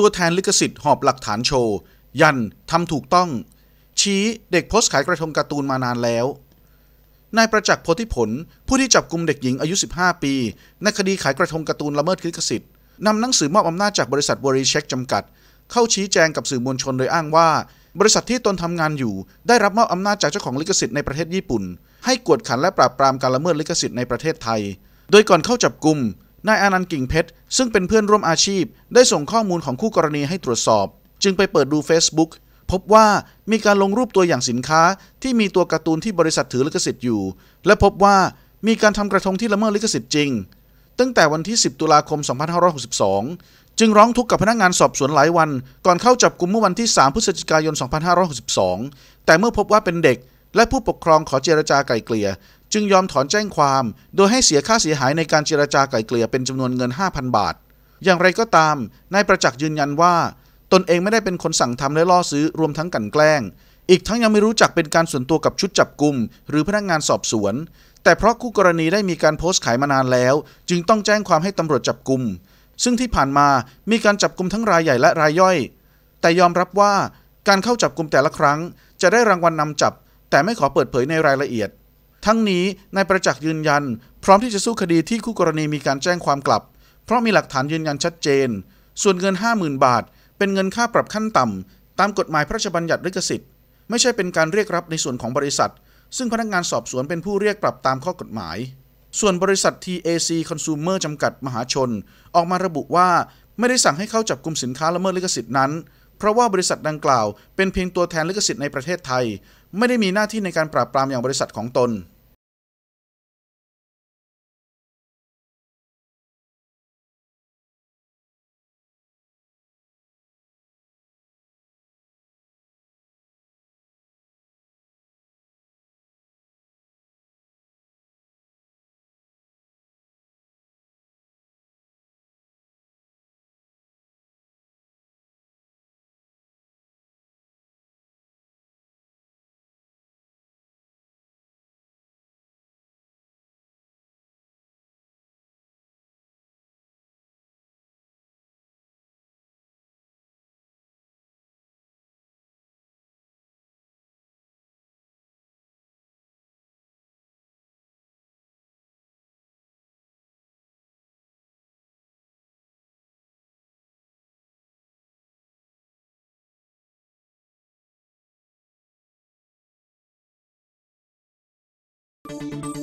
ตัวแทนลิขสิทธิ์หอบหลักฐานโชว์ ยันทำถูกต้อง ชี้เด็กโพสต์ขายกระทงการ์ตูนมานานแล้วนายประจักษ์โพธิผลผู้ที่จับกลุ่มเด็กหญิงอายุ 15 ปี ในคดีขายกระทงการ์ตูนละเมิดลิขสิทธิ์นำหนังสือมอบอำนาจจากบริษัทบริเช็คจำกัด เข้าชี้แจงกับสื่อมวลชนโดยอ้างว่า บริษัทที่ตนทำงานอยู่ ได้รับมอบอำนาจจากเจ้าของลิขสิทธิ์ในประเทศญี่ปุ่น ให้กวดขันและปราบปรามการละเมิดลิขสิทธิ์ในประเทศไทย โดยก่อนเข้าจับกลุ่มนายอนันต์กิ่งเพชร ซึ่งเป็นเพื่อนร่วมอาชีพ ได้ส่งข้อมูลของคู่กรณีให้ตรวจสอบ จึงไปเปิดดู Facebook พบว่ามีการลงรูปตัวอย่างสินค้าที่มีตัวการ์ตูนที่บริษัทถือลิขสิทธิ์อยู่ และพบว่ามีการทำกระทงที่ละเมิดลิขสิทธิ์จริง ตั้งแต่วันที่ 10 ตุลาคม 2562 จึงร้องทุกข์กับพนักงานสอบสวนหลายวันก่อนเข้าจับกลุ่มเมื่อวันที่ 3 พฤศจิกายน 2562 แต่เมื่อพบว่าเป็นเด็กและผู้ปกครองขอเจรจาไกล่เกลี่ย จึงยอมถอนแจ้งความ โดยให้เสียค่าเสียหายในการเจรจาไกล่เกลี่ย เป็นจำนวนเงิน 5,000 บาท อย่างไรก็ตามนายประจักษ์ยืนยันว่าตนเองไม่ได้เป็นคนสั่งทำและล่อซื้อรวมทั้งกันแกล้ง อีกทั้งยังไม่รู้จักเป็นการส่วนตัวกับชุดจับกลุ่มหรือพนักงานสอบสวน แต่เพราะคู่กรณีได้มีการโพสต์ขายมานานแล้ว จึงต้องแจ้งความให้ตำรวจจับกลุ่มซึ่งที่ผ่านมามีการจับกลุ่มทั้งรายใหญ่และรายย่อย แต่ยอมรับว่า การเข้าจับกลุ่มแต่ละครั้ง จะได้รางวัลนนำจับแต่ไม่ขอเปิดเผยในรายละเอียด ทั้งนี้นายประจักษ์ยืนยัน พร้อมที่จะสู้คดีที่คู่กรณีมีการแจ้งความกลับ เพราะมีหลักฐานยืนยันชัดเจน ส่วนเงิน 50,000 บาท เป็นเงินค่าปรับขั้นต่ำ ตามกฎหมายพระราชบัญญัติลิขสิทธิ์ไม่ใช่เป็นการเรียกรับในส่วนของบริษัท ซึ่งพนักงานสอบสวนเป็นผู้เรียกปรับตามข้อกฎหมาย ส่วนบริษัท TAC Consumer จำกัดมหาชน ออกมาระบุว่า ไม่ได้สั่งให้เข้าจับกลุ่มสินค้าละเมิดลิขสิทธิ์นั้นเพราะว่าบริษัทดังกล่าวเป็นเพียงตัวแทนลิขสิทธิ์ในประเทศไทย ไม่ได้มีหน้าที่ในการปราบปรามอย่างบริษัทของตน Thank you.